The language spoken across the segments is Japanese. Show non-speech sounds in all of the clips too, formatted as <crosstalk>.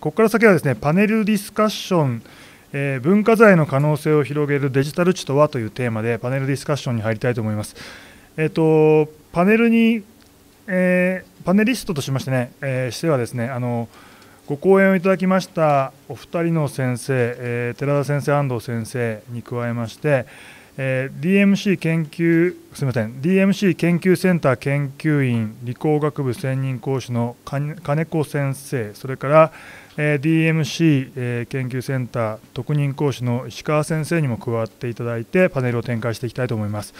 ここから先はですねパネルディスカッション、えー、文化財の可能性を広げるデジタル地とはというテーマでパネルディスカッションに入りたいと思います。えっ、ー、とパネルに、えー、パネリストとしましてね、えしてはですねあのご講演をいただきましたお二人の先生、え寺田先生、安藤先生に加えまして、え DMC 研究すみません DMC 研究センター研究員理工学部専任講師の金子先生それからえ DMC、え研究センター特任講師の石川先生にも加わっていただいてパネルを展開していきたいと思います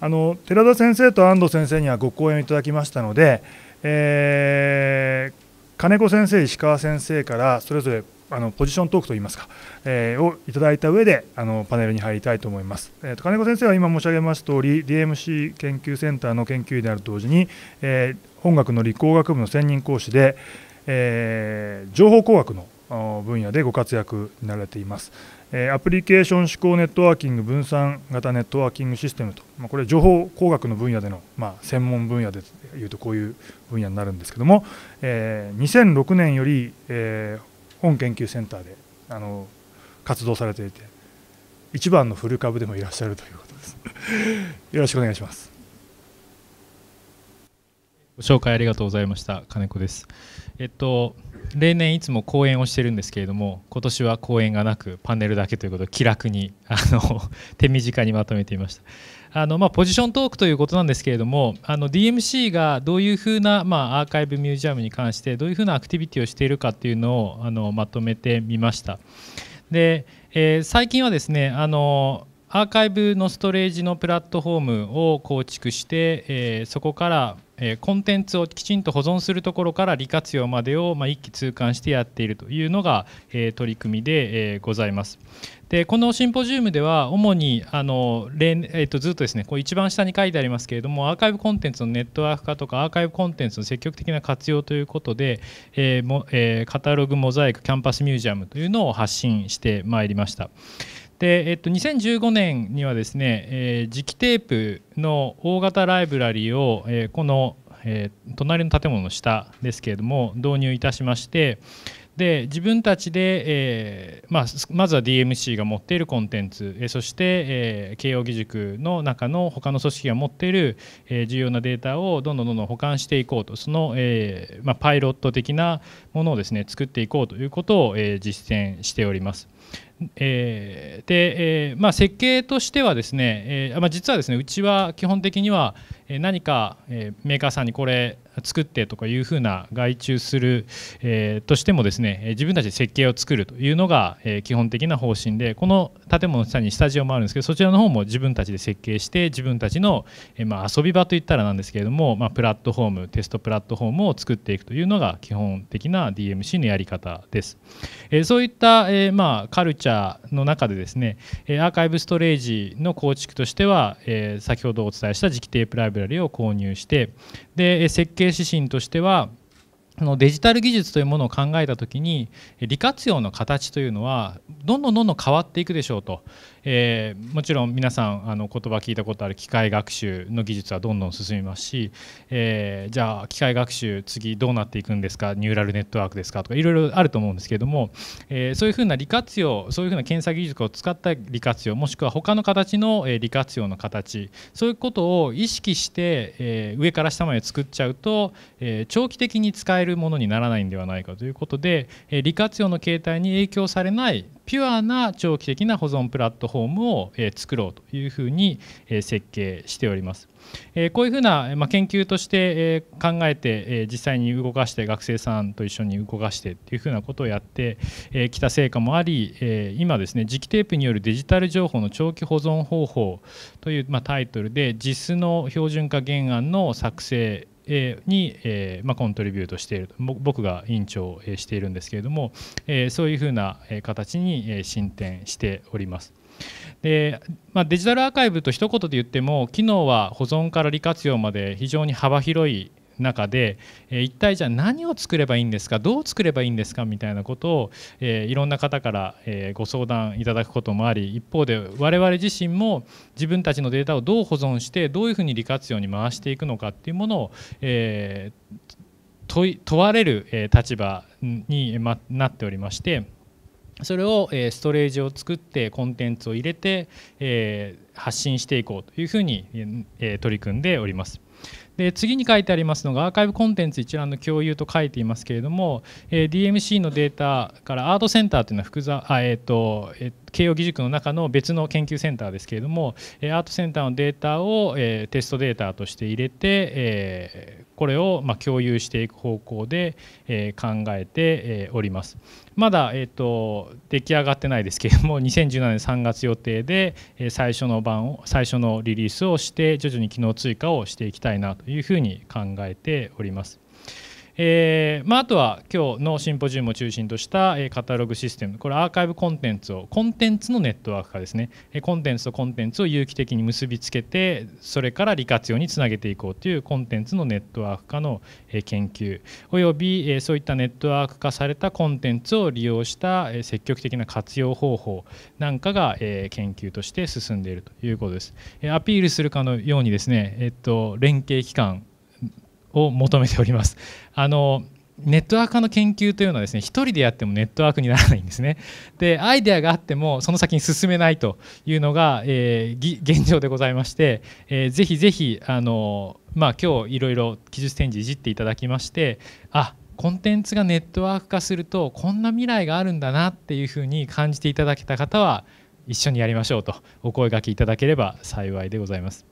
あの寺田先生と安藤先生にはご講演いただきましたので、えー、金子先生石川先生からそれぞれあのポジショントークといいますか、えー、をいただいた上であのパネルに入りたいと思います、えーと、金子先生は今申し上げました通り DMC 研究センターの研究員である同時に、えー、本学の理工学部の専任講師で、えー、情報工学の分野でご活躍になられています。えー、アプリケーション指向ネットワーキング分散型ネットワーキングシステムと、まあ、これ情報工学の分野での、まあ、専門分野でいうとこういう分野になるんですけども、えー、2006年より、えー、本研究センターであの活動されていて一番のフル株でもいらっしゃるということですよろしくお願いしますご紹介ありがとうございました金子です。えっと例年いつも講演をしてるんですけれども今年は講演がなくパネルだけということで気楽にあの <laughs> 手短にまとめていました。あのまあ、ポジショントークということなんですけれどもあの DMC がどういうふうな、まあ、アーカイブミュージアムに関してどういうふうなアクティビティをしているかっていうのをあのまとめてみました。で、えー、最近はですねあのアーカイブのストレージのプラットフォームを構築して、えー、そこからえコンテンツをきちんと保存するところから利活用までを、ま一気通貫してやっているというのが、え取り組みで、えございます。でこのシンポジウムでは主にあの、えとずっとですねこう一番下に書いてありますけれどもアーカイブコンテンツのネットワーク化とかアーカイブコンテンツの積極的な活用ということで、えーもえー、カタログモザイクキャンパスミュージアムというのを発信してまいりました。でえっと、2015年にはですね、えー、磁気テープの大型ライブラリを、えー、この、えー、隣の建物の下ですけれども導入いたしましてで自分たちで、えーまあ、まずは DMC が持っているコンテンツ、えー、そして、えー、慶應義塾の中の他の組織が持っている、えー、重要なデータをどんどんどんどん保管していこうとその、えーまあ、パイロット的なものをですね作っていこうということを、えー、実践しております。えーでえーまあ、設計としてはですね、えーまあ、実はですねうちは基本的には何かメーカーさんにこれ作ってとかいうふうな外注する、えとしてもですね自分たちで設計を作るというのが、え基本的な方針でこの建物の下にスタジオもあるんですけどそちらの方も自分たちで設計して自分たちの、えま遊び場といったらなんですけれども、まプラットフォームテストプラットフォームを作っていくというのが基本的な DMC のやり方です。えそういった、えまカルチャーの中でですねアーカイブストレージの構築としては、え先ほどお伝えした磁気テープライブラリを購入してで設計指針としてはデジタル技術というものを考えた時に利活用の形というのはどんどんどんどん変わっていくでしょうとえー、もちろん皆さんあの言葉聞いたことある機械学習の技術はどんどん進みますし、えー、じゃあ機械学習次どうなっていくんですかニューラルネットワークですかとかいろいろあると思うんですけれども、えー、そういうふうな利活用そういうふうな検査技術を使った利活用もしくは他の形の利活用の形そういうことを意識して、え上から下まで作っちゃうと、え長期的に使えるものにならないんではないかということで、え利活用の形態に影響されないピュアな長期的な保存プラットフォームを作ろうというふうに設計しております。こういうふうな研究として考えて実際に動かして学生さんと一緒に動かしてっていうふうなことをやってきた成果もあり今ですね磁気テープによるデジタル情報の長期保存方法というタイトルで JIS の標準化原案の作成に、えまコントリビュートしている僕が委員長をしているんですけれども、えそういうふうな形に進展しております。でまあ、デジタルアーカイブと一言で言っても機能は保存から利活用まで非常に幅広い中で、え一体じゃあ何を作ればいいんですかどう作ればいいんですかみたいなことを、えいろんな方から、えご相談いただくこともあり一方で我々自身も自分たちのデータをどう保存してどういうふうに利活用に回していくのかっていうものを、え問われる立場になっておりまして。それをストレージを作ってコンテンツを入れて発信していこうというふうに取り組んでおります。で次に書いてありますのがアーカイブコンテンツ一覧の共有と書いていますけれども、え DMC のデータからアートセンターというのは複雑あ、えーとえ慶應義塾の中の別の研究センターですけれども、えアートセンターのデータを、えテストデータとして入れて、えこれを、ま共有していく方向で、え考えて、おります。まだ、えと出来上がってないですけれども2017 <laughs> 年3月予定で、え最初の版を最初のリリースをして徐々に機能追加をしていきたいなというふうに考えております。えーまあ、あとは今日のシンポジウムを中心とした、えー、カタログシステムこれアーカイブコンテンツをコンテンツのネットワーク化ですね、えー、コンテンツとコンテンツを有機的に結びつけてそれから利活用につなげていこうというコンテンツのネットワーク化の、えー、研究および、えー、そういったネットワーク化されたコンテンツを利用した、えー、積極的な活用方法なんかが、えー、研究として進んでいるということです、えー、アピールするかのようにですね、えー、っと連携機関を求めております。あのネットワークの研究というのはですね1人でやってもネットワークにならないんですねでアイデアがあってもその先に進めないというのが、えー、現状でございまして、えー、ぜひぜひあの、まあ、今日いろいろ技術展示いじっていただきましてあコンテンツがネットワーク化するとこんな未来があるんだなっていうふうに感じていただけた方は一緒にやりましょうとお声がけいただければ幸いでございます。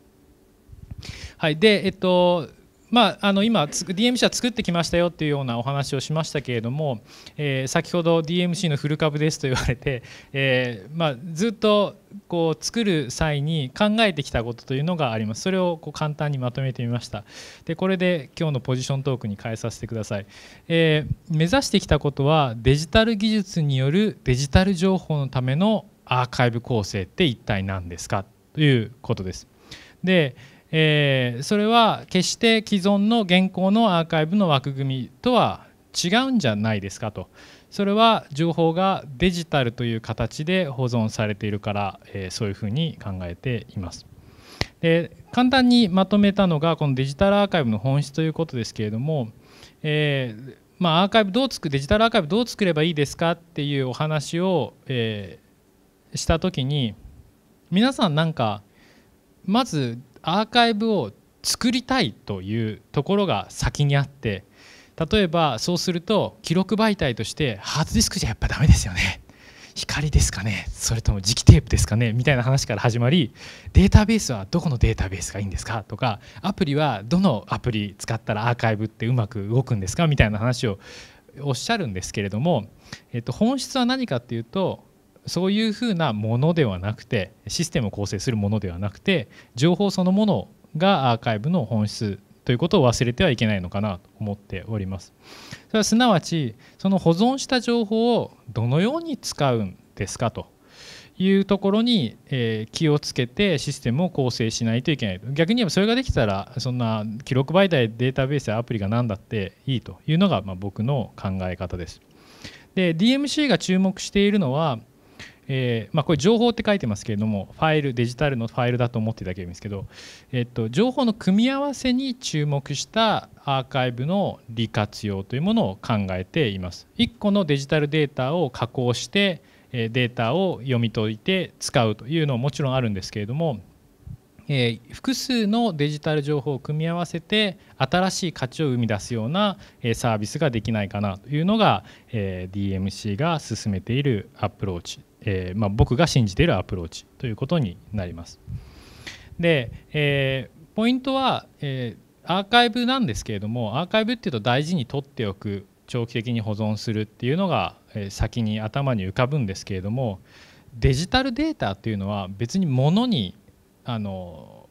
はい、で、えっとまあ、あの今 DMC は作ってきましたよというようなお話をしましたけれども、えー、先ほど DMC のフル株ですと言われて、えー、まあ、ずっとこう作る際に考えてきたことというのがありますそれをこう簡単にまとめてみましたでこれで今日のポジショントークに変えさせてください、えー、目指してきたことはデジタル技術によるデジタル情報のためのアーカイブ構成って一体何ですかということですでえー、それは決して既存の現行のアーカイブの枠組みとは違うんじゃないですかとそれは情報がデジタルという形で保存されているから、えー、そういうふうに考えています。で簡単にまとめたのがこのデジタルアーカイブの本質ということですけれども、えー、まあ、アーカイブどう作デジタルアーカイブどう作ればいいですかっていうお話を、えー、した時に皆さんなんかまずアーカイブを作りたいというところが先にあって例えばそうすると記録媒体としてハードディスクじゃやっぱダメですよね光ですかねそれとも磁気テープですかねみたいな話から始まりデータベースはどこのデータベースがいいんですかとかアプリはどのアプリ使ったらアーカイブってうまく動くんですかみたいな話をおっしゃるんですけれども、えっと、本質は何かっていうとそういうふうなものではなくてシステムを構成するものではなくて情報そのものがアーカイブの本質ということを忘れてはいけないのかなと思っております。それはすなわちその保存した情報をどのように使うんですかというところに気をつけてシステムを構成しないといけない逆に言えばそれができたらそんな記録媒体データベースやアプリが何だっていいというのがま僕の考え方です。で DMC が注目しているのはえーまあ、これ情報って書いてますけれどもファイルデジタルのファイルだと思っていただけるんですけど、えっと、情報の組み合わせに注目したアーカイブの利活用というものを考えています。1個のデジタルデータを加工してデータを読み解いて使うというのももちろんあるんですけれども、えー、複数のデジタル情報を組み合わせて新しい価値を生み出すようなサービスができないかなというのが、えー、DMC が進めているアプローチえー、まあ、僕が信じているアプローチということになります。で、えー、ポイントは、えー、アーカイブなんですけれどもアーカイブっていうと大事に取っておく長期的に保存するっていうのが、え先に頭に浮かぶんですけれどもデジタルデータっていうのは別に物にあの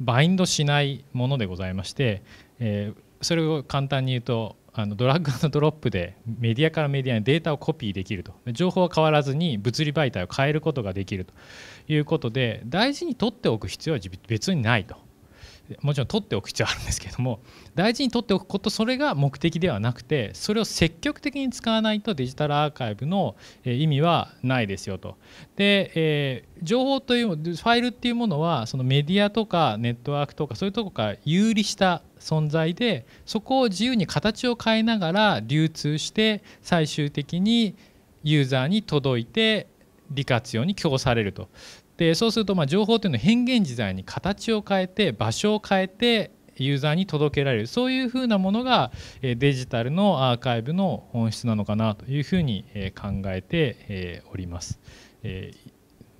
バインドしないものでございまして、えそれを簡単に言うとあのドラッグドロップでメディアからメディアにデータをコピーできると情報は変わらずに物理媒体を変えることができるということで大事に取っておく必要は別にないともちろん取っておく必要はあるんですけども大事に取っておくことそれが目的ではなくてそれを積極的に使わないとデジタルアーカイブの意味はないですよと。で、えー、情報というファイルっていうものはそのメディアとかネットワークとかそういうとこから有利した存在でそこを自由に形を変えながら流通して最終的にユーザーに届いて利活用に供されると。でそうするとま情報というのは変幻自在に形を変えて場所を変えてユーザーに届けられるそういうふうなものがデジタルのアーカイブの本質なのかなというふうに考えております。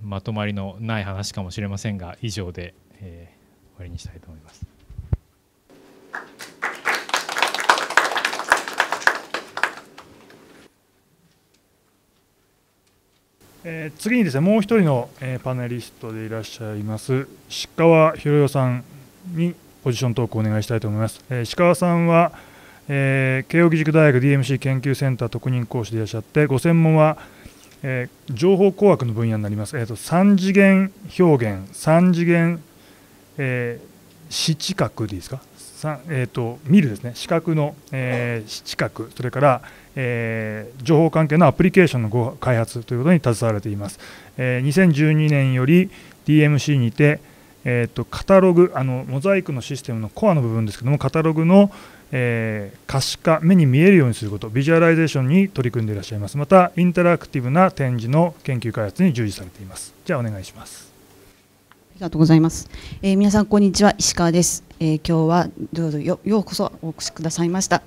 まとまりのない話かもしれませんが以上でえ終わりにしたいと思います。えー、次にですねもう1人の、えー、パネリストでいらっしゃいます石川博代さんにポジショントークをお願いしたいと思います。えー、石川さんは、え慶應義塾大学 DMC 研究センター特任講師でいらっしゃってご専門は、え情報工学の分野になります、えーと、3次元表現3次元、え視覚でいいですか、えーと、見るですね視覚の、え視覚それから、えー、情報関係のアプリケーションの開発ということに携われています。えー、2012年より DMC にて、えーと、カタログあの、モザイクのシステムのコアの部分ですけども、カタログの、えー、可視化、目に見えるようにすること、ビジュアライゼーションに取り組んでいらっしゃいます。また、インタラクティブな展示の研究開発に従事されています。じゃあ、お願いします。ありがとうございます。えー、皆さんこんにちは石川です。えー、今日はどうぞようこそお越しくださいました。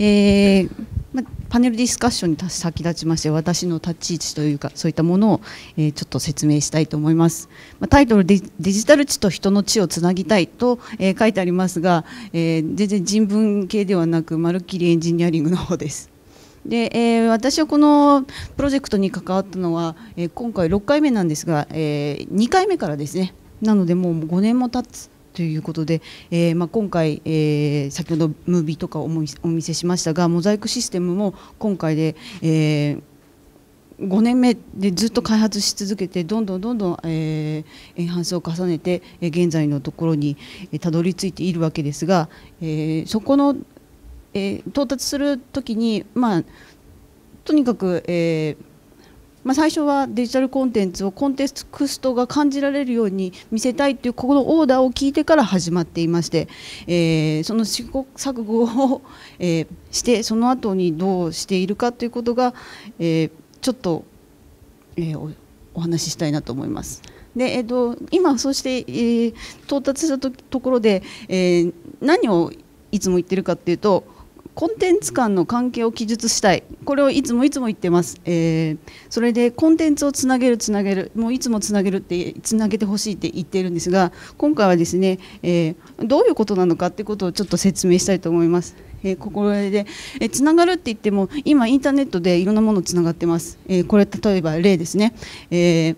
えーまあ、パネルディスカッションに先立ちまして私の立ち位置というかそういったものを、えー、ちょっと説明したいと思います、まあ、タイトルデ「デジタル地と人の地をつなぎたい」と、えー、書いてありますが、えー、全然人文系ではなくまるっきりエンジニアリングの方です <laughs> で、えー、私はこのプロジェクトに関わったのは、えー、今回6回目なんですが、えー、2回目からですねなのでもう5年も経つということで、えー、まあ、今回、えー、先ほどムービーとかお見せしましたがモザイクシステムも今回で、えー5年目でずっと開発し続けてどんどんどんどん、えー、エンハンスを重ねて現在のところにたどり着いているわけですが、えー、そこの、えー、到達する時にまあとにかく、えー、まあ、最初はデジタルコンテンツをコンテクストが感じられるように見せたいというこのオーダーを聞いてから始まっていまして、えー、その試行錯誤を、えー、してその後にどうしているかということが、えー、ちょっと、えー、お話ししたいなと思います。でえっと、今、そして、えー、到達したところで、えー、何をいつも言ってるかっていうとコンテンツ間の関係を記述したいこれをいつもいつも言ってます、えー、それでコンテンツをつなげるつなげるもういつもつなげるってつなげてほしいって言っているんですが今回はですね、えー、どういうことなのかってことをちょっと説明したいと思います。えー、ここで、えー、がるって言っても今インターネットでいろんなものつながってます、えー、これ例えば例ですね、え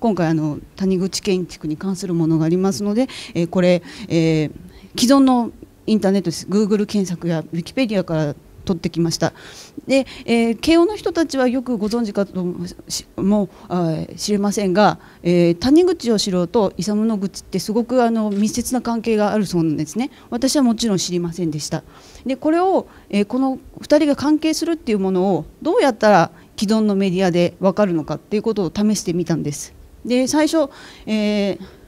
今回あの谷口建築に関するものがありますので、えこれ、え既存のインターネットです Google 検索や Wikipedia から取ってきましたで、えー、慶応の人たちはよくご存知かとも知れませんが、えー、谷口ろうと勇の口ってすごくあの密接な関係があるそうなんですね私はもちろん知りませんでしたでこれを、えー、この2人が関係するっていうものをどうやったら既存のメディアで分かるのかっていうことを試してみたんですで最初、えー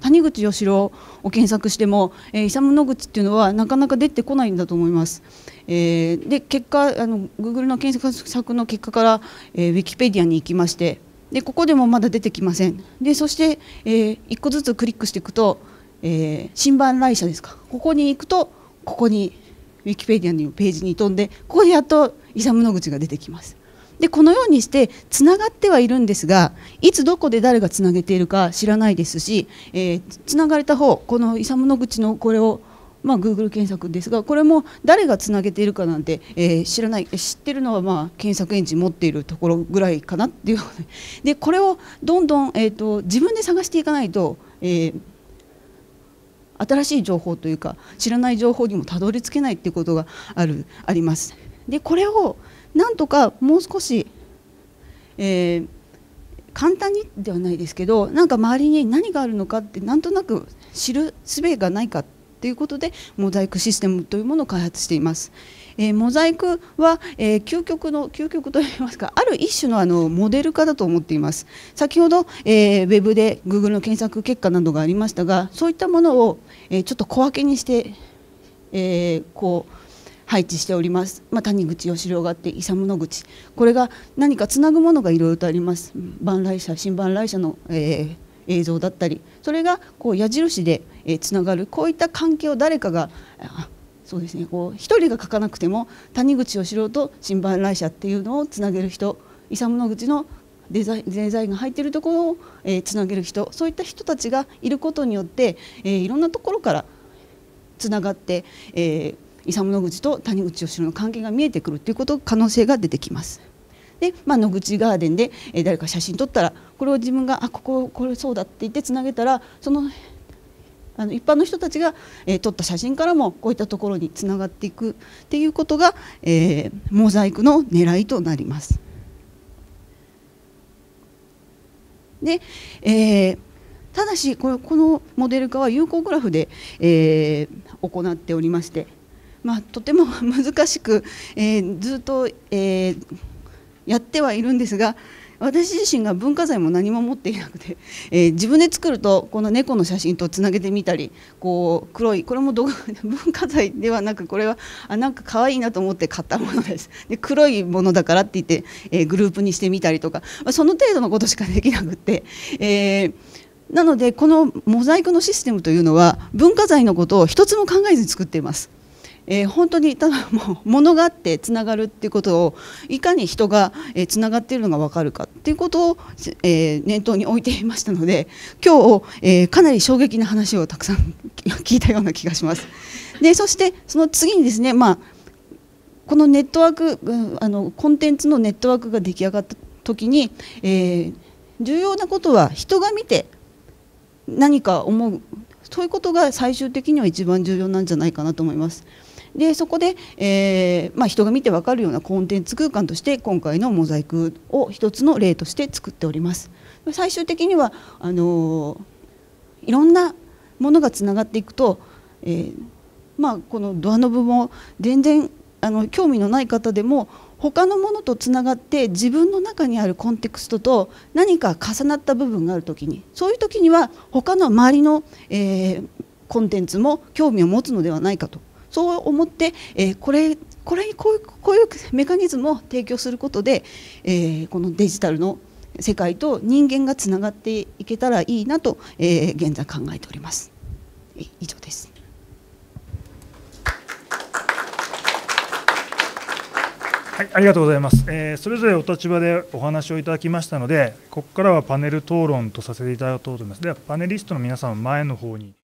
谷口義郎を検索しても、えー、イサム・ノグチっていうのはなかなか出てこないんだと思います。えー、で結果あの Google の検索の結果から、えー、ウィキペディアに行きましてでここでもまだ出てきません。でそして、えー、1個ずつクリックしていくと、えー、新版来社ですかここに行くとここにウィキペディアのページに飛んでここでやっとイサム・ノグチが出てきます。でこのようにしてつながってはいるんですがいつどこで誰がつなげているか知らないですし、えー、つながれた方この勇の口のこれをまあ、Google 検索ですがこれも誰がつなげているかなんて、えー、知らない知ってるのは、まあ、検索エンジン持っているところぐらいかなっていう <laughs> でこれをどんどん、えーと、自分で探していかないと、えー、新しい情報というか知らない情報にもたどり着けないっていうことがあるあります。でこれをなんとかもう少し、えー、簡単にではないですけどなんか周りに何があるのかってなんとなく知る術がないかということでモザイクシステムというものを開発しています。えー、モザイクは、えー、究極の究極といいますかある一種のあのモデル化だと思っています先ほど、えー、ウェブで Google の検索結果などがありましたがそういったものを、えちょっと小分けにして、えこう配置しております、まあ、谷口義郎があって勇の口これが何かつなぐものがいろいろとあります万来社新万来社の、えー、映像だったりそれがこう矢印でつながるこういった関係を誰かがそうですねこう一人が書かなくても谷口義郎と新万来社っていうのをつなげる人勇の口のデザインデザインが入っているところを、えー、つなげる人そういった人たちがいることによって、えー、いろんなところからつながって、えー、イサム・と谷口義郎の関係が見えてくるということ可能性が出てきます。で、まあ、野口ガーデンで誰か写真撮ったらこれを自分が「あこここれそうだ」って言ってつなげたらそのあの一般の人たちが、え撮った写真からもこういったところにつながっていくっていうことが、えー、モザイクの狙いとなります。で、えー、ただしこのモデル化は有効グラフで、えー、行っておりましてまあ、とても難しく、えー、ずっと、えー、やってはいるんですが私自身が文化財も何も持っていなくて、えー、自分で作るとこの猫の写真とつなげてみたりこう黒いこれも <laughs> 文化財ではなくこれはあなんか可愛いなと思って買ったものですで黒いものだからって言って、えー、グループにしてみたりとか、まあ、その程度のことしかできなくて。えーなのでこのモザイクのシステムというのは文化財のことを一つも考えずに作っていますえー、本当にただもう物があってつながるっていうことをいかに人が、えつながっているのが分かるかっていうことを、えー、念頭に置いていましたので今日、えー、かなり衝撃な話をたくさん聞いたような気がします。でそしてその次にですね、まあ、このネットワークあのコンテンツのネットワークが出来上がった時に、えー、重要なことは人が見て何か思うそういうことが最終的には一番重要なんじゃないかなと思います。でそこで、えーまあ、人が見て分かるようなコンテンツ空間として今回のモザイクを一つの例として作っております。最終的にはあのいろんなものがつながっていくと、えーまあ、このドアノブも全然あの興味のない方でも他のものとつながって自分の中にあるコンテクストと何か重なった部分がある時にそういう時には他の周りの、えー、コンテンツも興味を持つのではないかとそう思って、えこれこれにこういうこういうメカニズムを提供することで、えこのデジタルの世界と人間がつながっていけたらいいなと、え現在考えております。以上です。はい、ありがとうございます、えー、それぞれお立場でお話をいただきましたので、ここからはパネル討論とさせていただこうと思います。では、パネリストの皆さん、前の方に。